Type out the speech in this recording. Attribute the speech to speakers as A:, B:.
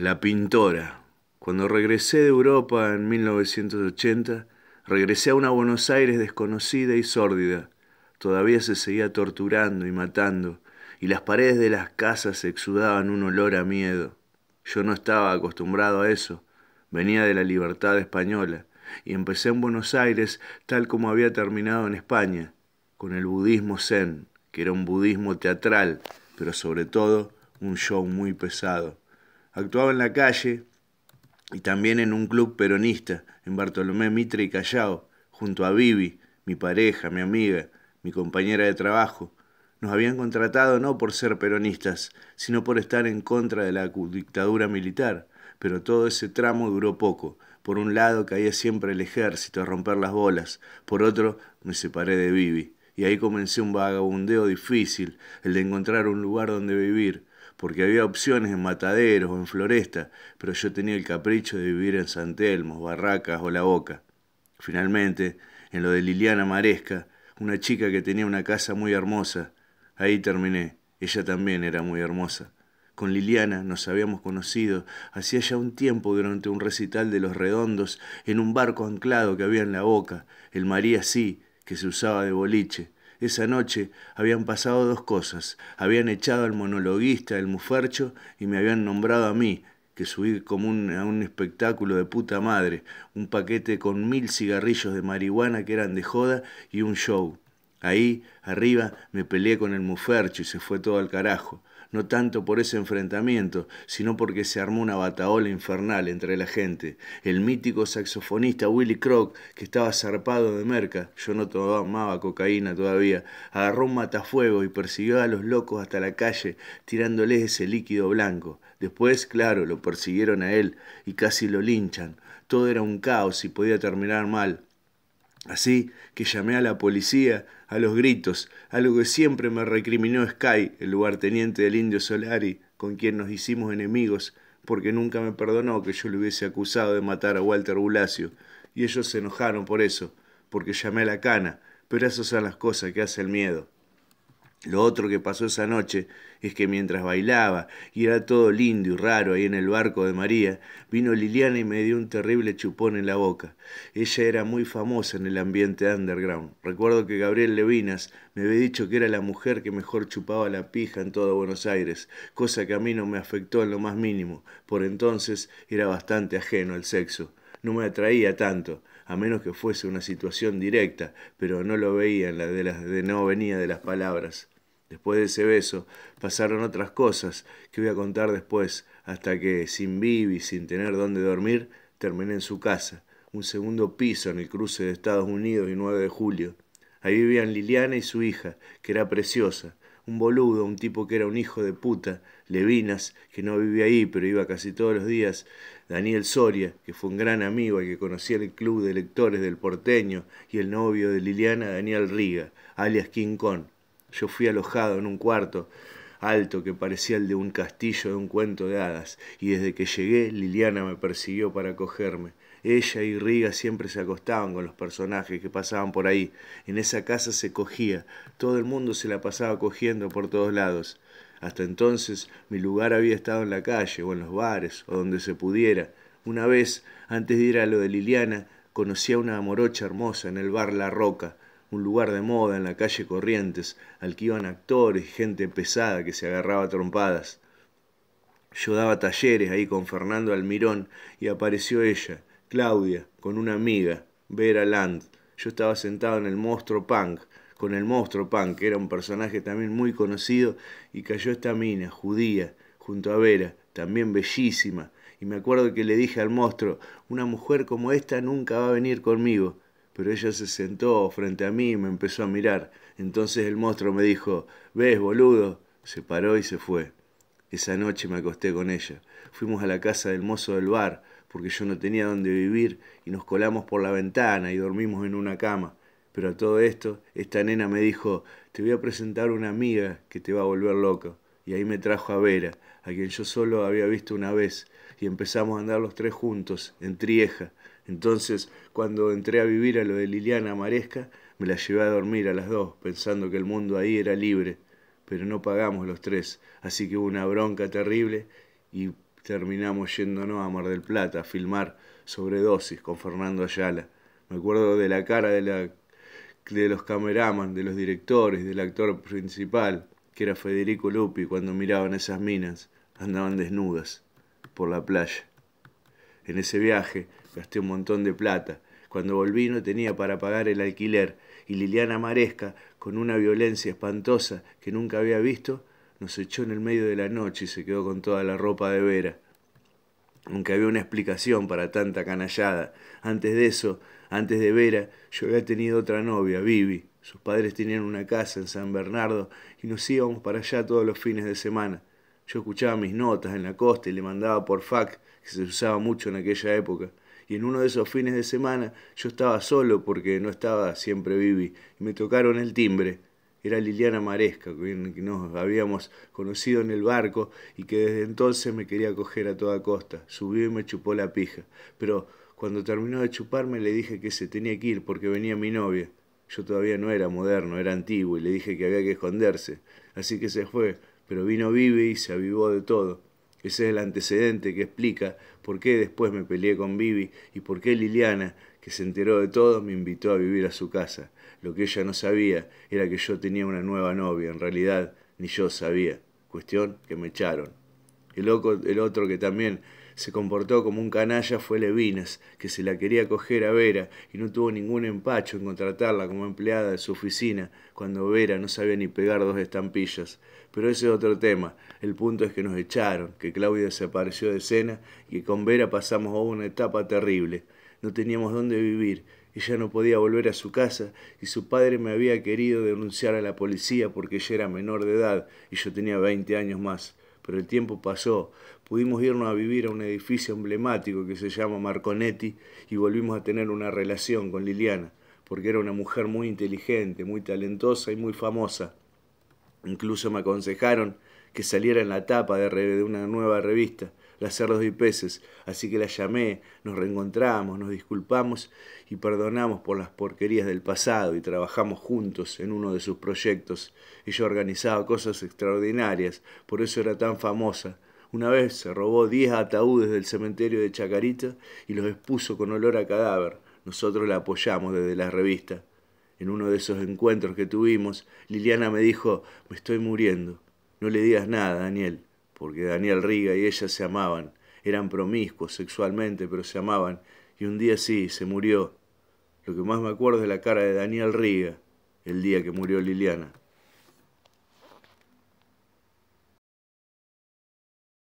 A: La pintora. Cuando regresé de Europa en 1980, regresé a una Buenos Aires desconocida y sórdida. Todavía se seguía torturando y matando, y las paredes de las casas exudaban un olor a miedo. Yo no estaba acostumbrado a eso. Venía de la libertad española, y empecé en Buenos Aires tal como había terminado en España, con el budismo zen, que era un budismo teatral, pero sobre todo un show muy pesado. Actuaba en la calle y también en un club peronista, en Bartolomé Mitre y Callao, junto a Vivi, mi pareja, mi amiga, mi compañera de trabajo. Nos habían contratado no por ser peronistas, sino por estar en contra de la dictadura militar. Pero todo ese tramo duró poco. Por un lado caía siempre el ejército a romper las bolas, por otro me separé de Vivi, y ahí comencé un vagabundeo difícil, el de encontrar un lugar donde vivir, porque había opciones en mataderos o en floresta, pero yo tenía el capricho de vivir en San Telmo, Barracas o La Boca. Finalmente, en lo de Liliana Maresca, una chica que tenía una casa muy hermosa, ahí terminé. Ella también era muy hermosa. Con Liliana nos habíamos conocido hacía ya un tiempo durante un recital de Los Redondos en un barco anclado que había en la boca, el María Sí, que se usaba de boliche. Esa noche habían pasado dos cosas. Habían echado al monologuista, el mufercho, y me habían nombrado a mí, que subí como a un espectáculo de puta madre, un paquete con mil cigarrillos de marihuana que eran de joda y un show. Ahí, arriba, me peleé con el mufercho y se fue todo al carajo no tanto por ese enfrentamiento, sino porque se armó una bataola infernal entre la gente. El mítico saxofonista Willy Croc, que estaba zarpado de merca, yo no tomaba cocaína todavía, agarró un matafuego y persiguió a los locos hasta la calle, tirándoles ese líquido blanco. Después, claro, lo persiguieron a él y casi lo linchan. Todo era un caos y podía terminar mal. Así que llamé a la policía a los gritos, algo que siempre me recriminó Sky, el lugarteniente del indio Solari, con quien nos hicimos enemigos, porque nunca me perdonó que yo le hubiese acusado de matar a Walter Bulacio, y ellos se enojaron por eso, porque llamé a la cana, pero esas son las cosas que hace el miedo. Lo otro que pasó esa noche es que mientras bailaba y era todo lindo y raro ahí en el barco de María, vino Liliana y me dio un terrible chupón en la boca. Ella era muy famosa en el ambiente underground. Recuerdo que Gabriel Levinas me había dicho que era la mujer que mejor chupaba la pija en todo Buenos Aires, cosa que a mí no me afectó en lo más mínimo. Por entonces era bastante ajeno al sexo no me atraía tanto, a menos que fuese una situación directa, pero no lo veía en la de, las, de no venía de las palabras. Después de ese beso pasaron otras cosas que voy a contar después, hasta que, sin vivir y sin tener dónde dormir, terminé en su casa, un segundo piso en el cruce de Estados Unidos y 9 de julio. Ahí vivían Liliana y su hija, que era preciosa, un boludo, un tipo que era un hijo de puta, Levinas, que no vivía ahí, pero iba casi todos los días, Daniel Soria, que fue un gran amigo y que conocía el club de lectores del porteño, y el novio de Liliana, Daniel Riga, alias Quincón. Yo fui alojado en un cuarto alto que parecía el de un castillo de un cuento de hadas, y desde que llegué Liliana me persiguió para cogerme. Ella y Riga siempre se acostaban con los personajes que pasaban por ahí. En esa casa se cogía, todo el mundo se la pasaba cogiendo por todos lados. Hasta entonces mi lugar había estado en la calle o en los bares o donde se pudiera. Una vez, antes de ir a lo de Liliana, conocí a una morocha hermosa en el bar La Roca, un lugar de moda en la calle Corrientes, al que iban actores y gente pesada que se agarraba a trompadas. Yo daba talleres ahí con Fernando Almirón y apareció ella, Claudia, con una amiga, Vera Land. Yo estaba sentado en el monstruo punk, con el monstruo punk, que era un personaje también muy conocido, y cayó esta mina, judía, junto a Vera, también bellísima. Y me acuerdo que le dije al monstruo, una mujer como esta nunca va a venir conmigo. Pero ella se sentó frente a mí y me empezó a mirar. Entonces el monstruo me dijo, ves, boludo, se paró y se fue. Esa noche me acosté con ella. Fuimos a la casa del mozo del bar, porque yo no tenía dónde vivir, y nos colamos por la ventana y dormimos en una cama. Pero a todo esto, esta nena me dijo, te voy a presentar una amiga que te va a volver loco. Y ahí me trajo a Vera, a quien yo solo había visto una vez, y empezamos a andar los tres juntos, en Trieja. Entonces, cuando entré a vivir a lo de Liliana Maresca, me la llevé a dormir a las dos, pensando que el mundo ahí era libre pero no pagamos los tres, así que hubo una bronca terrible y terminamos yéndonos a Mar del Plata a filmar sobredosis con Fernando Ayala. Me acuerdo de la cara de, de los cameraman, de los directores, del actor principal, que era Federico Lupi, cuando miraban esas minas, andaban desnudas por la playa. En ese viaje gasté un montón de plata. Cuando volví no tenía para pagar el alquiler y Liliana Maresca, con una violencia espantosa que nunca había visto, nos echó en el medio de la noche y se quedó con toda la ropa de Vera. Aunque había una explicación para tanta canallada. Antes de eso, antes de Vera, yo había tenido otra novia, Vivi. Sus padres tenían una casa en San Bernardo y nos íbamos para allá todos los fines de semana. Yo escuchaba mis notas en la costa y le mandaba por fac, que se usaba mucho en aquella época y en uno de esos fines de semana yo estaba solo porque no estaba siempre Vivi, y me tocaron el timbre. Era Liliana Maresca, que nos habíamos conocido en el barco y que desde entonces me quería coger a toda costa. Subió y me chupó la pija, pero cuando terminó de chuparme le dije que se tenía que ir porque venía mi novia. Yo todavía no era moderno, era antiguo y le dije que había que esconderse. Así que se fue, pero vino Vivi y se avivó de todo. Ese es el antecedente que explica por qué después me peleé con Vivi y por qué Liliana, que se enteró de todo, me invitó a vivir a su casa. Lo que ella no sabía era que yo tenía una nueva novia, en realidad ni yo sabía. Cuestión que me echaron. El, loco, el otro que también se comportó como un canalla fue Levinas, que se la quería coger a Vera y no tuvo ningún empacho en contratarla como empleada de su oficina, cuando Vera no sabía ni pegar dos estampillas. Pero ese es otro tema. El punto es que nos echaron, que Claudia desapareció de escena y que con Vera pasamos una etapa terrible. No teníamos dónde vivir. Ella no podía volver a su casa y su padre me había querido denunciar a la policía porque ella era menor de edad y yo tenía 20 años más pero el tiempo pasó. Pudimos irnos a vivir a un edificio emblemático que se llama Marconetti y volvimos a tener una relación con Liliana, porque era una mujer muy inteligente, muy talentosa y muy famosa. Incluso me aconsejaron que saliera en la tapa de, una nueva revista, Las Cerdos y Peces. Así que la llamé, nos reencontramos, nos disculpamos y perdonamos por las porquerías del pasado y trabajamos juntos en uno de sus proyectos. Ella organizaba cosas extraordinarias, por eso era tan famosa. Una vez se robó 10 ataúdes del cementerio de Chacarita y los expuso con olor a cadáver. Nosotros la apoyamos desde la revista. En uno de esos encuentros que tuvimos, Liliana me dijo, me estoy muriendo. No le digas nada, Daniel, porque Daniel Riga y ella se amaban. Eran promiscuos sexualmente, pero se amaban. Y un día sí, se murió. Lo que más me acuerdo es la cara de Daniel Riga el día que murió Liliana.